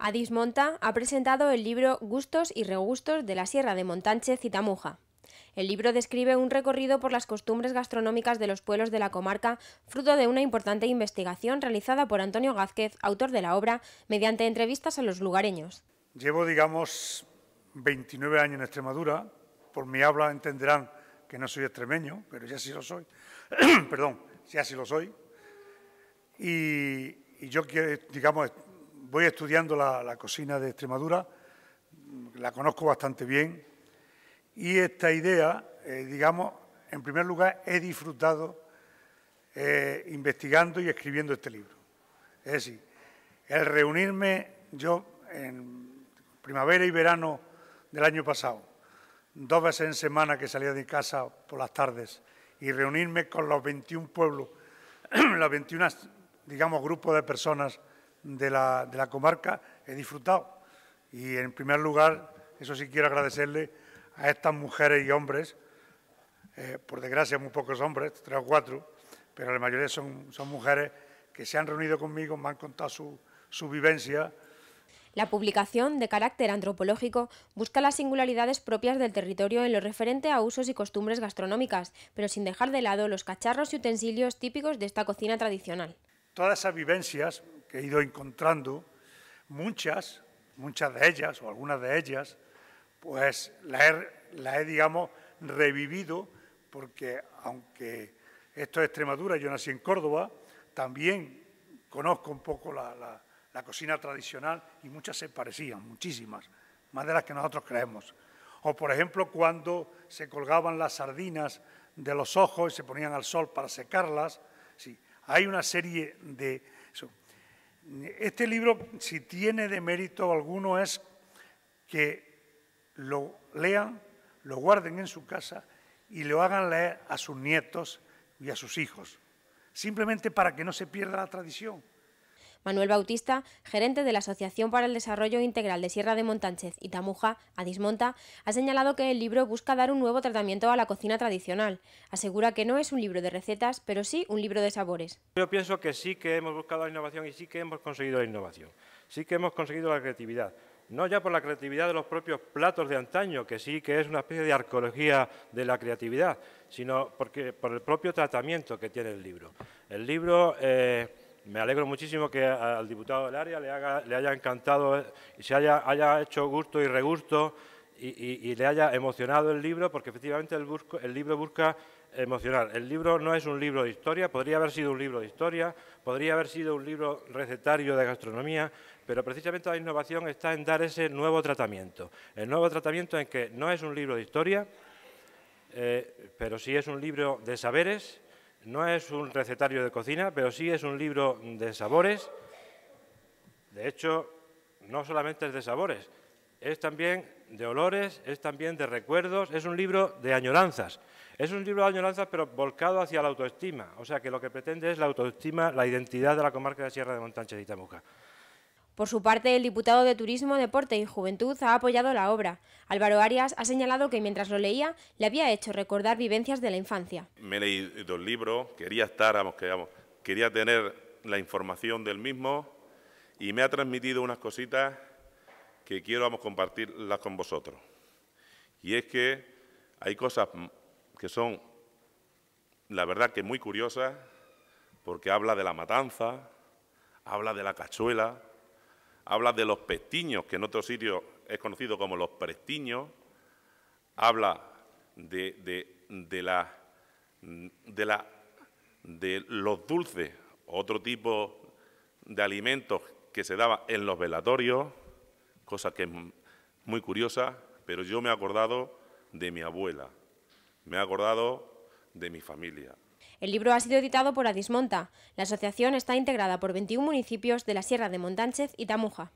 Adis Monta ha presentado el libro Gustos y Regustos de la Sierra de Montánchez y Tamuja. El libro describe un recorrido por las costumbres gastronómicas de los pueblos de la comarca, fruto de una importante investigación realizada por Antonio Gázquez, autor de la obra, mediante entrevistas a los lugareños. Llevo, digamos, 29 años en Extremadura. Por mi habla entenderán que no soy extremeño, pero ya sí lo soy. Perdón, ya sí lo soy. Y, yo yo, digamos, voy estudiando la, cocina de Extremadura, la conozco bastante bien, y esta idea, eh, digamos, en primer lugar, he disfrutado eh, investigando y escribiendo este libro. Es decir, el reunirme yo en primavera y verano del año pasado, dos veces en semana que salía de casa por las tardes, y reunirme con los 21 pueblos, los 21, digamos, grupos de personas de la, comarca he disfrutado. Y en primer lugar, eso sí quiero agradecerle a estas mujeres y hombres, eh, por desgracia muy pocos hombres, tres o cuatro, pero la mayoría son, son mujeres que se han reunido conmigo, me han contado su, su vivencia, la publicación, de carácter antropológico, busca las singularidades propias del territorio en lo referente a usos y costumbres gastronómicas, pero sin dejar de lado los cacharros y utensilios típicos de esta cocina tradicional. Todas esas vivencias que he ido encontrando, muchas, muchas de ellas o algunas de ellas, pues las he, digamos, revivido, porque aunque esto es Extremadura, yo nací en Córdoba, también conozco un poco la, cocina tradicional y muchas se parecían, muchísimas, más de las que nosotros creemos. O, por ejemplo, cuando se colgaban las sardinas de los ojos y se ponían al sol para secarlas. Sí, hay una serie de... Este libro, si tiene de mérito alguno, es que lo lean, lo guarden en su casa y lo hagan leer a sus nietos y a sus hijos, simplemente para que no se pierda la tradición. Manuel Bautista, gerente de la Asociación para el Desarrollo Integral de Sierra de Montánchez y Tamuja, Adismonta, ha señalado que el libro busca dar un nuevo tratamiento a la cocina tradicional. Asegura que no es un libro de recetas, pero sí un libro de sabores. Yo pienso que sí que hemos buscado la innovación y sí que hemos conseguido la innovación. Sí que hemos conseguido la creatividad no ya por la creatividad de los propios platos de antaño, que sí que es una especie de arqueología de la creatividad, sino porque, por el propio tratamiento que tiene el libro. El libro eh, me alegro muchísimo que al diputado del área le, haya encantado, y eh, se haya, hecho gusto y regusto y, le haya emocionado el libro, porque efectivamente el, libro busca emocionar. El libro no es un libro de historia, podría haber sido un libro de historia, podría haber sido un libro recetario de gastronomía, pero precisamente la innovación está en dar ese nuevo tratamiento. El nuevo tratamiento en que no es un libro de historia, eh, pero sí es un libro de saberes, no es un recetario de cocina, pero sí es un libro de sabores. De hecho, no solamente es de sabores, es también de olores, es también de recuerdos, es un libro de añoranzas. Es un libro de añoranzas, pero volcado hacia la autoestima. O sea, que lo que pretende es la autoestima, la identidad de la comarca de Sierra de Montánchez y Itamuca. Por su parte, el diputado de Turismo, Deporte y Juventud ha apoyado la obra. Álvaro Arias ha señalado que mientras lo leía le había hecho recordar vivencias de la infancia. Me he leído el libro, quería estar, quería tener la información del mismo y me ha transmitido unas cositas que quiero vamos, compartirlas con vosotros. Y es que hay cosas que son, la verdad, que muy curiosas, porque habla de la matanza, habla de la cachuela, habla de los pestiños, que en otros sitios es conocido como los prestiños, habla de, de, de los dulces, otro tipo de alimentos que se daba en los velatorios, cosa que es muy curiosa, pero yo me he acordado de mi abuela, me he acordado de mi familia. El libro ha sido editado por Adismonta. La asociación está integrada por 21 municipios de la Sierra de Montánchez y Tamuja.